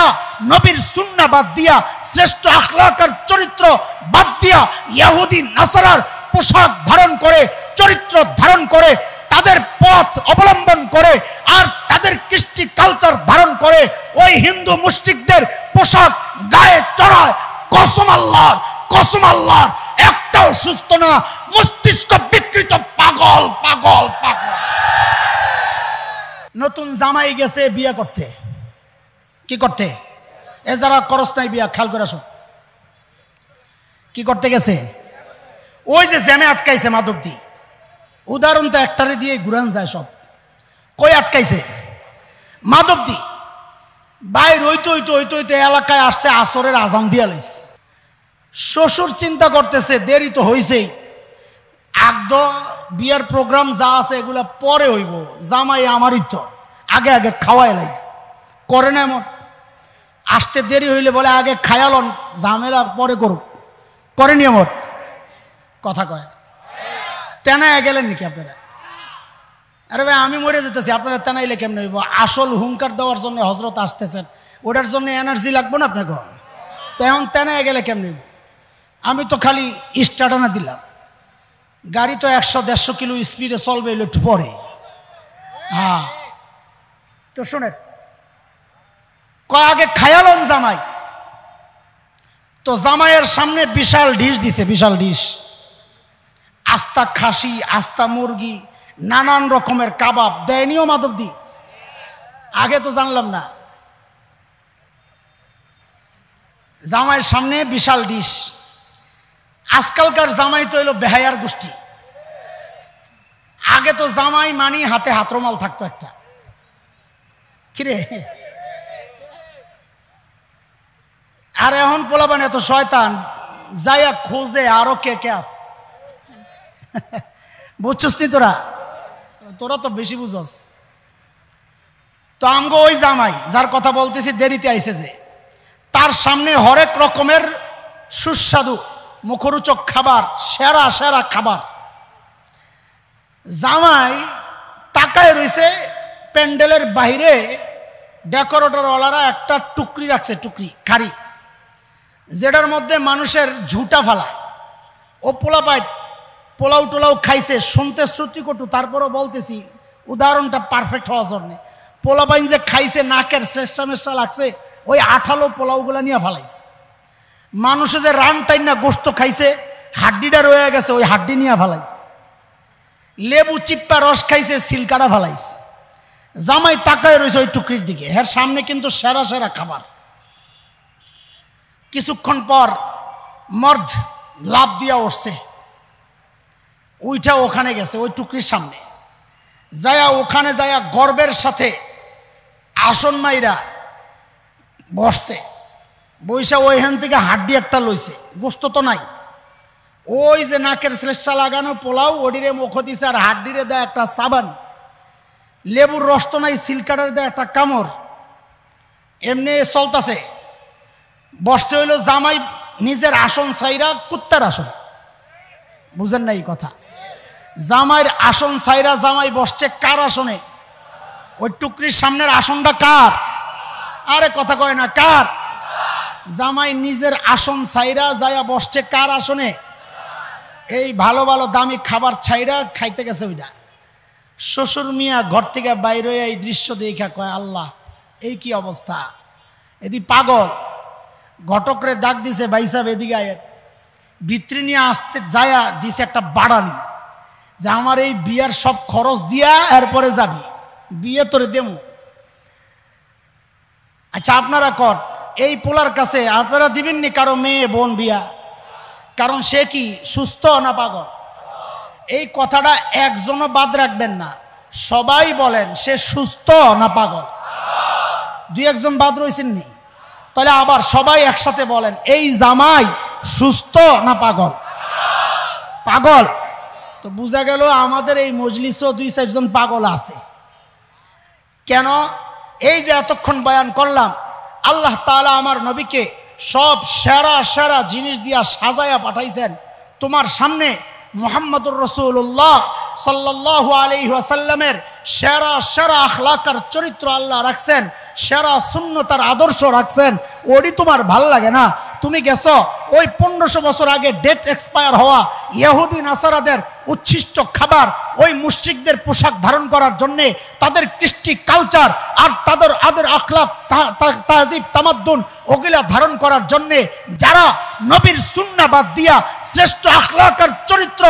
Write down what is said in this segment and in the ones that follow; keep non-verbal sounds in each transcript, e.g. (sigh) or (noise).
ছাড়া নবীর সুন্না বাদ দিয়া শ্রেষ্ঠ আখলাকার চরিত্র বাদ দিয়া ইয়াহুদি নাসারার পোশাক ধারণ করে চরিত্র ধারণ করে তাদের পথ অবলম্বন করে আর তাদের কৃষ্টি কালচার ধারণ করে ওই হিন্দু মুসিকদের পোশাক গায়ে চড়ায় কসম আল্লাহর কসম আল্লাহর একটাও সুস্থ না মস্তিষ্ক বিকৃত পাগল পাগল পাগল নতুন জামাই গেছে বিয়ে করতে কি করতে এ যারা করস নাই বিয়া খেয়াল করে আসো কি করতে গেছে ওই যে জ্যামে আটকাইছে মাদক দি উদাহরণ তো একটারে দিয়ে ঘুরান যায় সব কই আটকাইছে মাদক দি বাইর হইতে হইতে হইতে হইতে এলাকায় আসছে আসরের আজাম দিয়া শ্বশুর চিন্তা করতেছে দেরি তো হইছেই আগদ বিয়ার প্রোগ্রাম যা আছে এগুলা পরে হইব জামাই আমারই তো আগে আগে খাওয়াই লাই করে না এমন আসতে দেরি হইলে বলে আগে খায়ালন ঝামেলা পরে করুক করে নিয়মত কথা কয় তেনায় গেলেন নাকি আপনারা আরে ভাই আমি মরে যেতেছি আপনারা তেনাইলে কেমনি হইব আসল হুঙ্কার দেওয়ার জন্য হজরত আসতেছেন ওটার জন্য এনার্জি লাগবো না আপনাকে তেমন তেনায় গেলে কেমন হইব আমি তো খালি স্টার্টানা দিলাম গাড়ি তো একশো দেড়শো কিলো স্পিডে চলবে লুট পরে হ্যাঁ তো শোনেন কয় আগে খায়ালন জামাই তো জামাইয়ের সামনে বিশাল ডিশ দিছে বিশাল ডিশ আস্তা খাসি আস্তা মুরগি নানান রকমের কাবাব দেয়নিও মাধবদি আগে তো জানলাম না জামাইয়ের সামনে বিশাল ডিশ আজকালকার জামাই তো এলো বেহায়ার গোষ্ঠী আগে তো জামাই মানি হাতে হাতরমাল থাকতো একটা কিরে আর এখন পোলাপান এত শয়তান যাইয়া খোঁজে আরো কে কে আস (laughs) বুঝছস তুই তোরা তোরা তো বেশি বুঝস তো আমগো ওই জামাই যার কথা বলতেছি দেরিতে আইসে যে তার সামনে হরেক রকমের সুস্বাদু মুখরোচক খাবার সেরা সেরা খাবার জামাই তাকায় রয়েছে প্যান্ডেলের বাহিরে ডেকোরেটরওয়ালারা একটা টুকরি রাখছে টুকরি খাড়ি যেটার মধ্যে মানুষের ঝুটা ফালা ও পোলা পায় পোলাও টোলাও খাইছে শুনতে কটু তারপরও বলতেছি উদাহরণটা পারফেক্ট হওয়ার জন্যে পোলা পাইন যে খাইছে নাকের শ্রেষ্ঠা মেষ্টা লাগছে ওই আঠালো পোলাওগুলা নিয়ে ফালাইছে মানুষে যে রান টাইন না গোস্ত খাইছে হাড্ডিটা রয়ে গেছে ওই হাড্ডি নিয়ে ফালাইছে লেবু চিপ্পা রস খাইছে সিলকাটা ফালাইছে জামাই তাকায় রয়েছে ওই টুকরির দিকে হ্যাঁ সামনে কিন্তু সেরা সেরা খাবার কিছুক্ষণ পর মর্দ লাভ দিয়া উঠছে ওইটা ওখানে গেছে ওই টুকরির সামনে যায়া ওখানে যায়া গর্বের সাথে আসন মাইরা বসছে বৈশা ওইখান থেকে হাড্ডি একটা লইছে গোস্ত তো নাই ওই যে নাকের শ্লেষ্ঠা লাগানো পোলাও ওডিরে মুখ দিছে আর হাড্ডিরে দেয় একটা সাবান লেবুর রস তো নাই সিলকাটারে দেয় একটা কামড় এমনি চলতাছে বসতে হইল জামাই নিজের আসন সাইরা কুত্তার আসন বুঝেন না এই কথা জামাইয়ের আসন সাইরা জামাই বসছে কার আসনে ওই টুকরির সামনের আসনটা কার আরে কথা কয় না কার জামাই নিজের আসন সাইরা যায়া বসছে কার আসনে এই ভালো ভালো দামি খাবার ছাইরা খাইতে গেছে ওইটা শ্বশুর মিয়া ঘর থেকে বাইরে এই দৃশ্য দেখা কয় আল্লাহ এই কি অবস্থা এদি পাগল ঘটকরে ডাক দিছে বাইসা বেদি এদিকে বিত্রি নিয়ে আসতে যায়া দিছে একটা বাড়ানি যে আমার এই বিয়ার সব খরচ দিয়া এরপরে যাবি বিয়ে তোরে দেমু আচ্ছা আপনারা কর এই পোলার কাছে আপনারা দিবেননি কারো মেয়ে বোন বিয়া কারণ সে কি সুস্থ না পাগল এই কথাটা একজনও বাদ রাখবেন না সবাই বলেন সে সুস্থ না পাগল দুই একজন বাদ রয়েছেন নি তাহলে আবার সবাই একসাথে বলেন এই জামাই সুস্থ না পাগল পাগল তো বোঝা গেল আমাদের এই মজলিসও দুই চারজন পাগল আছে কেন এই যে এতক্ষণ বয়ান করলাম আল্লাহ তালা আমার নবীকে সব সেরা সেরা জিনিস দিয়া সাজায়া পাঠাইছেন তোমার সামনে মোহাম্মদুর রসুল্লাহ সাল্লাহ আলি ওয়াসাল্লামের সেরা সেরা আখলাকার চরিত্র আল্লাহ রাখছেন সেরা শূন্য তার আদর্শ রাখছেন ওরই তোমার ভাল লাগে না তুমি গেছো ওই পনেরোশো বছর আগে ডেট এক্সপায়ার হওয়া ইয়াহুদি নাসারাদের উচ্ছিষ্ট খাবার ওই মুশ্রিকদের পোশাক ধারণ করার জন্যে তাদের কৃষ্টি কালচার আর তাদের আদের আখলাক তাহজিব তামাদ্দুন ওগুলা ধারণ করার জন্যে যারা নবীর সুন্না বাদ দিয়া শ্রেষ্ঠ আখলাকার চরিত্র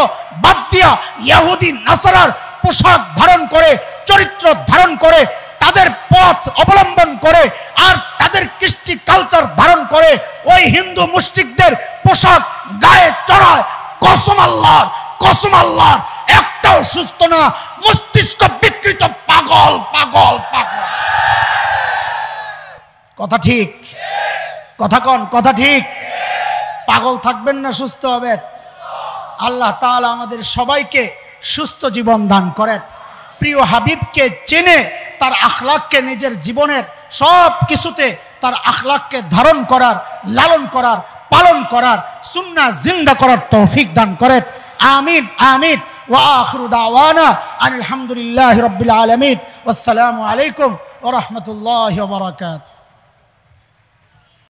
বাদ দিয়া ইয়াহুদি নাসারার পোশাক ধারণ করে চরিত্র ধারণ করে তাদের পথ অবলম্বন করে আর তাদের কৃষ্টি কালচার ধারণ করে ওই হিন্দু মুসিকদের পোশাক গায়ে চড়ায় কসম আল্লাহর কসম আল্লাহর একটাও সুস্থ না মস্তিষ্ক বিকৃত পাগল পাগল পাগল কথা ঠিক কথা কন কথা ঠিক পাগল থাকবেন না সুস্থ হবেন আল্লাহ তাহলে আমাদের সবাইকে সুস্থ জীবন দান করেন প্রিয় হাবিবকে চেনে তার আখলাককে নিজের জীবনের সব কিছুতে তার আখলাককে ধারণ করার লালন করার পালন করার সুন্না জিন্দা করার তৌফিক দান করেন আমিন আমিন ওয়াখরু আলহামদুলিল্লাহ রবিল আলমিন আসসালামু আলাইকুম ও রহমতুল্লাহ